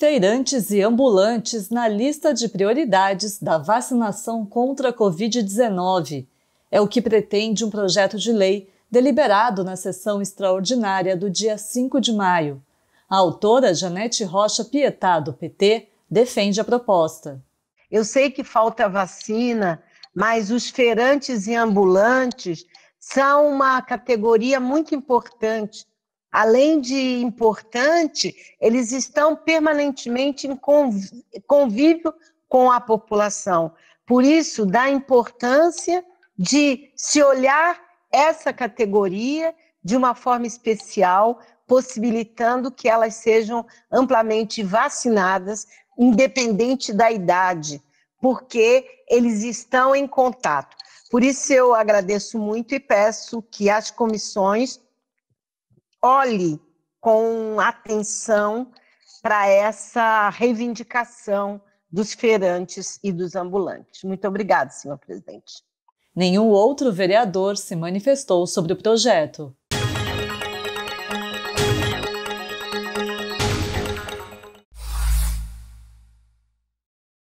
Feirantes e ambulantes na lista de prioridades da vacinação contra a Covid-19. É o que pretende um projeto de lei deliberado na sessão extraordinária do dia 5 de maio. A autora Janete Rocha Pietá, do PT, defende a proposta. Eu sei que falta vacina, mas os feirantes e ambulantes são uma categoria muito importante além de importante, eles estão permanentemente em convívio com a população. Por isso, da importância de se olhar essa categoria de uma forma especial, possibilitando que elas sejam amplamente vacinadas, independente da idade, porque eles estão em contato. Por isso, eu agradeço muito e peço que as comissões olhe com atenção para essa reivindicação dos feirantes e dos ambulantes. Muito obrigada, senhor presidente. Nenhum outro vereador se manifestou sobre o projeto.